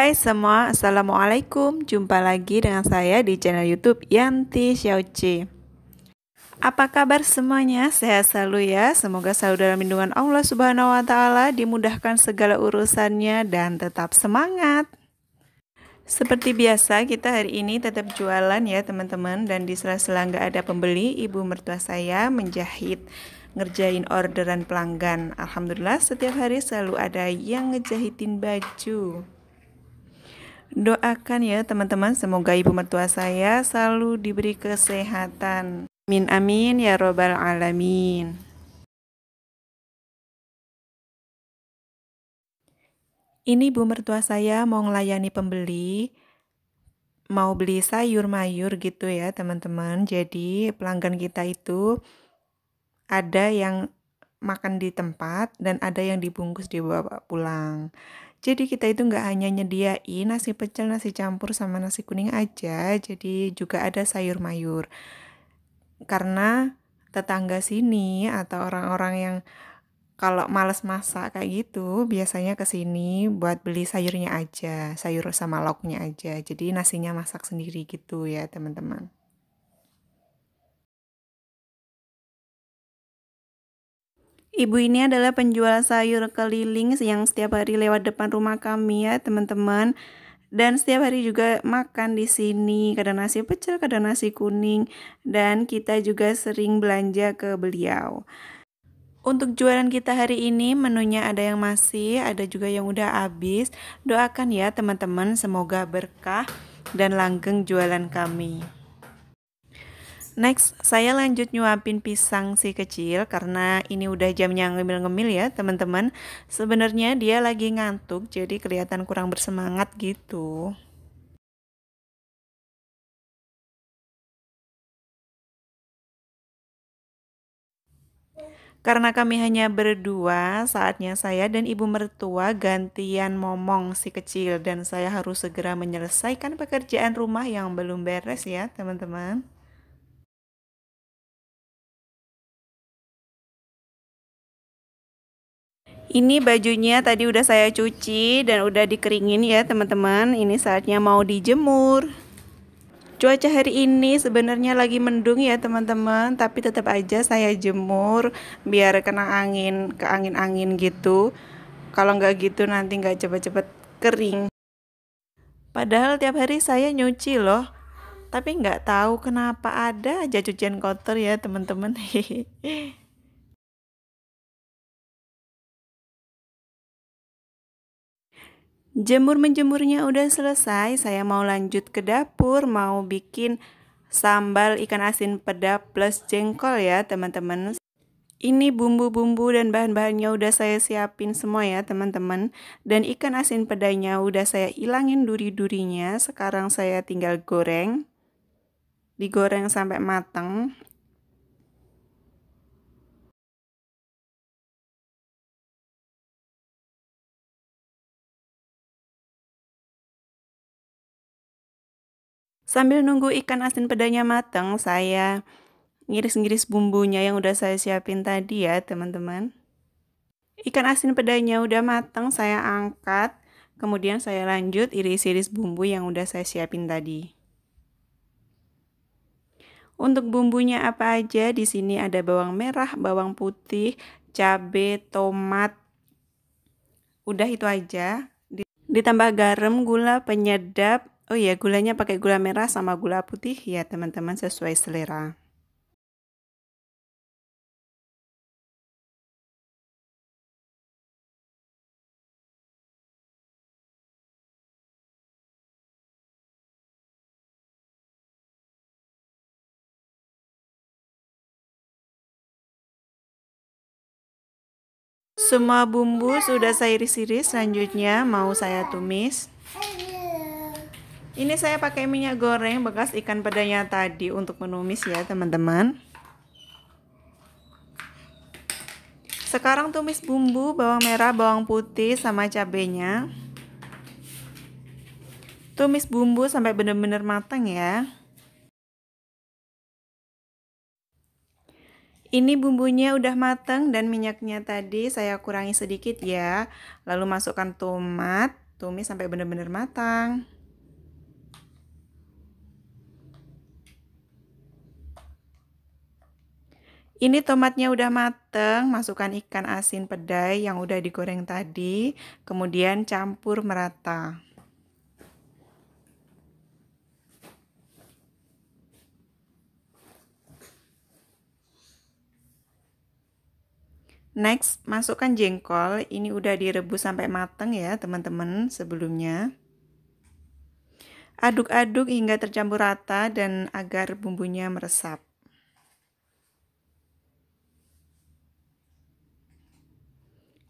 Hai semua, Assalamualaikum. Jumpa lagi dengan saya di channel Youtube Yanti Xiaoqi. Apa kabar semuanya? Sehat selalu ya. Semoga selalu dalam lindungan Allah Subhanahu wa taala, dimudahkan segala urusannya dan tetap semangat. Seperti biasa, kita hari ini tetap jualan ya teman-teman dan di sela-sela nggak ada pembeli, ibu mertua saya menjahit ngerjain orderan pelanggan. Alhamdulillah setiap hari selalu ada yang ngejahitin baju. Doakan ya teman-teman, semoga ibu mertua saya selalu diberi kesehatan. min amin ya robbal alamin. Ini ibu mertua saya mau melayani pembeli, mau beli sayur mayur gitu ya teman-teman. Jadi pelanggan kita itu ada yang makan di tempat dan ada yang dibungkus dibawa pulang. Jadi kita itu nggak hanya nyediain nasi pecel, nasi campur sama nasi kuning aja, jadi juga ada sayur mayur. Karena tetangga sini atau orang-orang yang kalau males masak kayak gitu biasanya ke sini buat beli sayurnya aja, sayur sama lauknya aja. Jadi nasinya masak sendiri gitu ya, teman-teman. Ibu ini adalah penjual sayur keliling yang setiap hari lewat depan rumah kami ya teman-teman. Dan setiap hari juga makan di sini, kadang nasi pecel, kadang nasi kuning, dan kita juga sering belanja ke beliau. Untuk jualan kita hari ini menunya ada yang masih, ada juga yang udah habis. Doakan ya teman-teman semoga berkah dan langgeng jualan kami. Next, saya lanjut nyuapin pisang si kecil karena ini udah jamnya ngemil-ngemil ya teman-teman. Sebenarnya dia lagi ngantuk jadi kelihatan kurang bersemangat gitu. Karena kami hanya berdua, saatnya saya dan ibu mertua gantian momong si kecil dan saya harus segera menyelesaikan pekerjaan rumah yang belum beres ya, teman-teman. Ini bajunya tadi udah saya cuci dan udah dikeringin ya teman-teman. Ini saatnya mau dijemur. Cuaca hari ini sebenarnya lagi mendung ya teman-teman, tapi tetap aja saya jemur biar kena angin, ke angin-angin gitu. Kalau nggak gitu nanti nggak cepet-cepet kering. Padahal tiap hari saya nyuci loh, tapi nggak tahu kenapa ada aja cucian kotor ya teman-teman. Hehehe. Jemur-menjemurnya udah selesai, saya mau lanjut ke dapur, mau bikin sambal ikan asin peda plus jengkol ya teman-teman. Ini bumbu-bumbu dan bahan-bahannya udah saya siapin semua ya teman-teman. Dan ikan asin pedanya udah saya ilangin duri-durinya, sekarang saya tinggal goreng digoreng sampai matang. Sambil nunggu ikan asin pedanya matang, saya ngiris-ngiris bumbunya yang udah saya siapin tadi ya teman-teman. Ikan asin pedanya udah matang, saya angkat. Kemudian saya lanjut iris-iris bumbu yang udah saya siapin tadi. Untuk bumbunya apa aja? Di sini ada bawang merah, bawang putih, cabe, tomat. Udah itu aja. Ditambah garam, gula, penyedap, Oh iya, gulanya pakai gula merah sama gula putih ya teman-teman sesuai selera. Semua bumbu sudah saya iris-iris, selanjutnya mau saya tumis. Ini saya pakai minyak goreng bekas ikan pedanya tadi untuk menumis ya teman-teman. Sekarang tumis bumbu bawang merah, bawang putih sama cabenya. Tumis bumbu sampai benar-benar matang ya. Ini bumbunya udah matang dan minyaknya tadi saya kurangi sedikit ya. Lalu masukkan tomat, tumis sampai benar-benar matang. Ini tomatnya udah mateng, masukkan ikan asin pedai yang udah digoreng tadi, kemudian campur merata. Next, masukkan jengkol. Ini udah direbus sampai mateng ya, teman-teman, sebelumnya. Aduk-aduk hingga tercampur rata dan agar bumbunya meresap.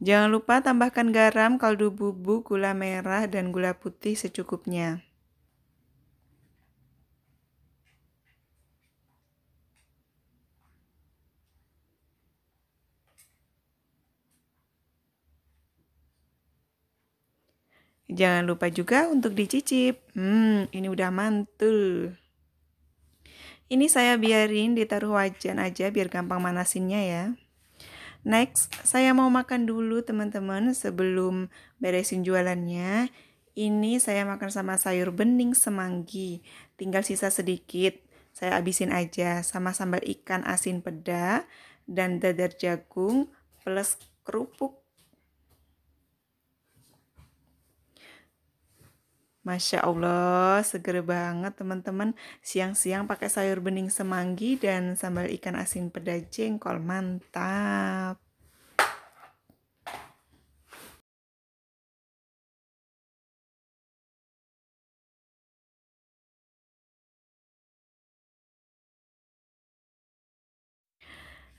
Jangan lupa tambahkan garam, kaldu bubuk, gula merah, dan gula putih secukupnya. Jangan lupa juga untuk dicicip. Hmm, ini udah mantul. Ini saya biarin ditaruh wajan aja biar gampang manasinnya ya. Next, saya mau makan dulu teman-teman sebelum beresin jualannya. Ini saya makan sama sayur bening semanggi. Tinggal sisa sedikit. Saya abisin aja sama sambal ikan asin peda dan dadar jagung plus kerupuk Masya Allah, seger banget teman-teman. Siang-siang pakai sayur bening semanggi dan sambal ikan asin peda jengkol. Mantap.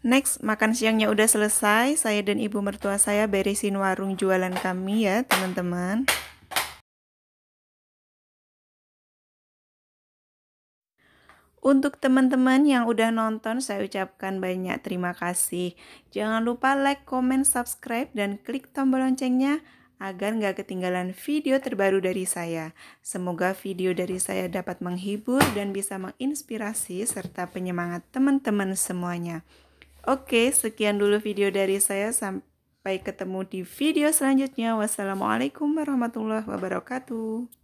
Next, makan siangnya udah selesai. Saya dan ibu mertua saya beresin warung jualan kami ya, teman-teman. Untuk teman-teman yang udah nonton, saya ucapkan banyak terima kasih. Jangan lupa like, comment, subscribe, dan klik tombol loncengnya agar nggak ketinggalan video terbaru dari saya. Semoga video dari saya dapat menghibur dan bisa menginspirasi serta penyemangat teman-teman semuanya. Oke, sekian dulu video dari saya. Sampai ketemu di video selanjutnya. Wassalamualaikum warahmatullahi wabarakatuh.